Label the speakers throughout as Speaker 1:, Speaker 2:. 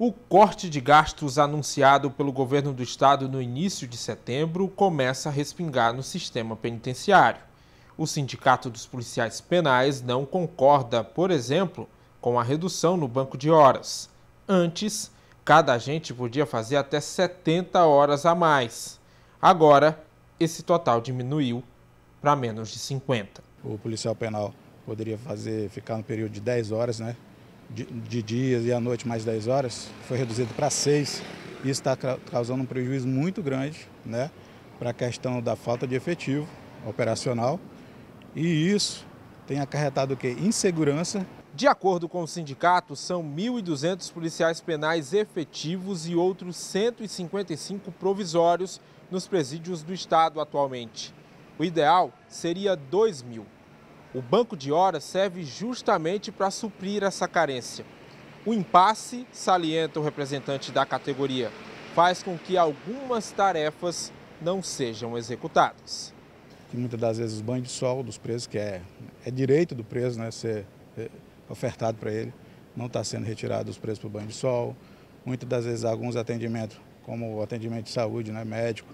Speaker 1: O corte de gastos anunciado pelo governo do estado no início de setembro começa a respingar no sistema penitenciário. O Sindicato dos Policiais Penais não concorda, por exemplo, com a redução no banco de horas. Antes, cada agente podia fazer até 70 horas a mais.
Speaker 2: Agora, esse total diminuiu para menos de 50. O policial penal poderia fazer ficar no período de 10 horas, né? de, de dias e à noite mais 10 horas, foi reduzido para 6. Isso está causando um prejuízo muito grande né, para a questão da falta de efetivo operacional. E isso tem acarretado o quê? Insegurança. De acordo com o sindicato, são 1.200
Speaker 1: policiais penais efetivos e outros 155 provisórios nos presídios do Estado atualmente. O ideal seria 2 mil. O banco de horas serve justamente para suprir essa carência. O impasse, salienta o representante da categoria, faz com que algumas tarefas não sejam executadas.
Speaker 2: Que muitas das vezes o banho de sol dos presos, que é, é direito do preso né, ser é, ofertado para ele, não está sendo retirado os presos para o banho de sol. Muitas das vezes alguns atendimentos, como o atendimento de saúde, né, médico,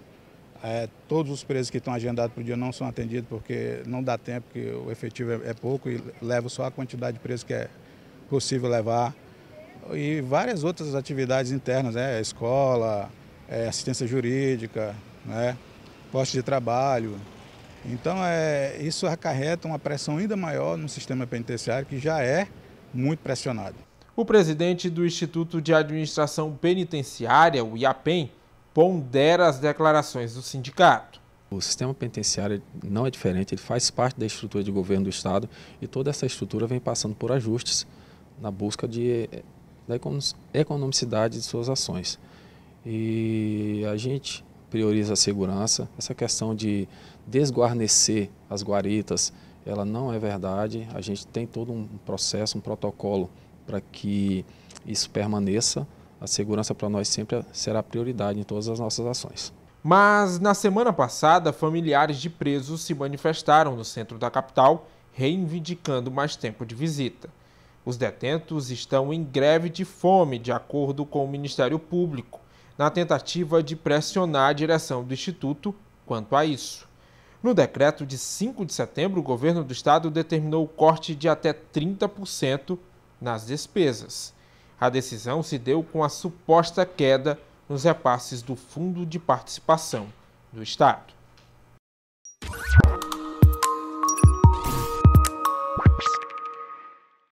Speaker 2: é, todos os presos que estão agendados para o dia não são atendidos porque não dá tempo, porque o efetivo é, é pouco e leva só a quantidade de presos que é possível levar. E várias outras atividades internas, né? escola, é, assistência jurídica, né? posto de trabalho. Então, é, isso acarreta uma pressão ainda maior no sistema penitenciário, que já é muito pressionado. O presidente do
Speaker 1: Instituto de Administração Penitenciária, o IAPEN, pondera as declarações
Speaker 3: do sindicato. O sistema penitenciário não é diferente, ele faz parte da estrutura de governo do Estado e toda essa estrutura vem passando por ajustes na busca de, eh, da economicidade de suas ações. E a gente prioriza a segurança, essa questão de desguarnecer as guaritas, ela não é verdade, a gente tem todo um processo, um protocolo para que isso permaneça a segurança para nós sempre será prioridade em todas as nossas ações.
Speaker 1: Mas na semana passada, familiares de presos se manifestaram no centro da capital, reivindicando mais tempo de visita. Os detentos estão em greve de fome, de acordo com o Ministério Público, na tentativa de pressionar a direção do Instituto quanto a isso. No decreto de 5 de setembro, o governo do estado determinou o corte de até 30% nas despesas. A decisão se deu com a suposta queda nos repasses do Fundo de Participação do Estado.